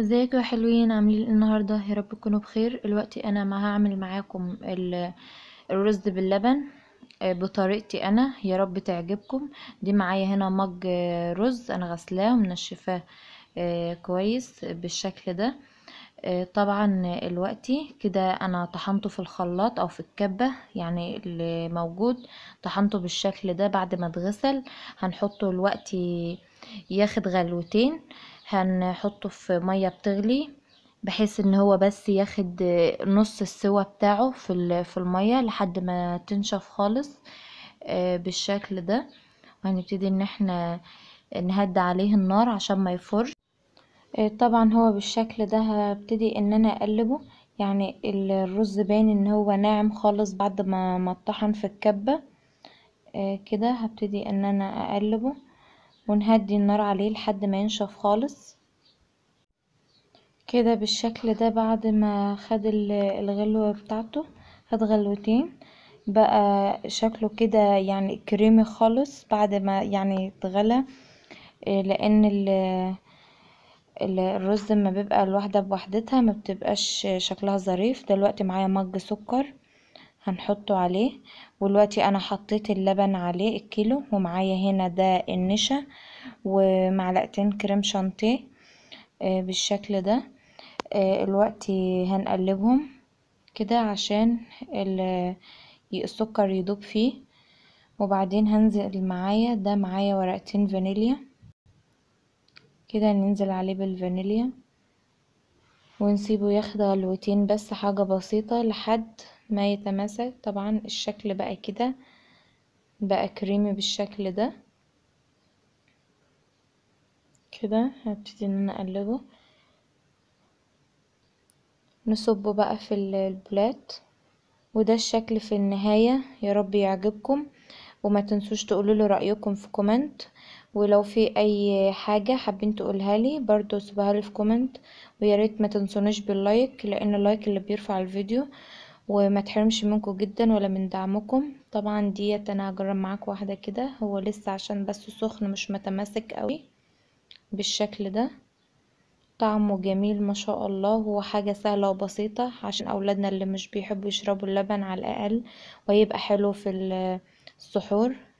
ازيكم يا حلوين عاملين ايه النهارده يا رب تكونوا بخير دلوقتي انا ما هعمل معاكم الرز باللبن آه، بطريقتي انا يا رب تعجبكم دي معايا هنا مج آه، رز انا غسلاه ومنشفاه آه، كويس بالشكل ده طبعا دلوقتي كده انا طحنته في الخلاط او في الكبه يعني اللي موجود طحنته بالشكل ده بعد ما اتغسل هنحطه دلوقتي ياخد غلوتين هنحطه في مية بتغلي بحيث ان هو بس ياخد نص السوى بتاعه في المية لحد ما تنشف خالص آه، بالشكل ده وهنبتدي ان احنا نهدي عليه النار عشان ما يفرش آه، طبعا هو بالشكل ده هبتدي ان انا اقلبه يعني الرز باين ان هو ناعم خالص بعد ما مطحن في الكبة آه، كده هبتدي ان انا اقلبه ونهدي النار عليه لحد ما ينشف خالص كده بالشكل ده بعد ما خد الغلوة بتاعته خد غلوتين بقى شكله كده يعني كريمي خالص بعد ما يعني اتغلى آه، لان الرز لما بيبقى الواحدة بوحدتها ما بتبقاش شكلها ظريف دلوقتي معايا مج سكر هنحطه عليه ودلوقتي انا حطيت اللبن عليه الكيلو ومعايا هنا ده النشا ومعلقتين كريم شانتيه آه، بالشكل ده آه، الوقتي هنقلبهم كده عشان السكر يدوب فيه وبعدين هنزل معايا ده معايا ورقتين فانيليا كده ننزل عليه بالفانيليا ونسيبه ياخد غلوتين بس حاجة بسيطة لحد ما يتماسك طبعا الشكل بقى كده بقى كريمي بالشكل ده كده هبتدي ان انا اقلبه نصبه بقى في البولات وده الشكل في النهاية يا رب يعجبكم وما تنسوش تقولوا رأيكم في كومنت ولو في اي حاجة حابين تقولها لي برضو سيبها لي في كومنت وياريت ما تنسونش باللايك لان اللايك اللي بيرفع الفيديو وما تحرمش منكم جدا ولا من دعمكم طبعا ديت انا هجرب معاك واحدة كده هو لسه عشان بس سخن مش متماسك قوي بالشكل ده طعمه جميل ما شاء الله هو حاجة سهلة وبسيطة عشان أولادنا اللي مش بيحبوا يشربوا اللبن على الأقل ويبقى حلو في السحور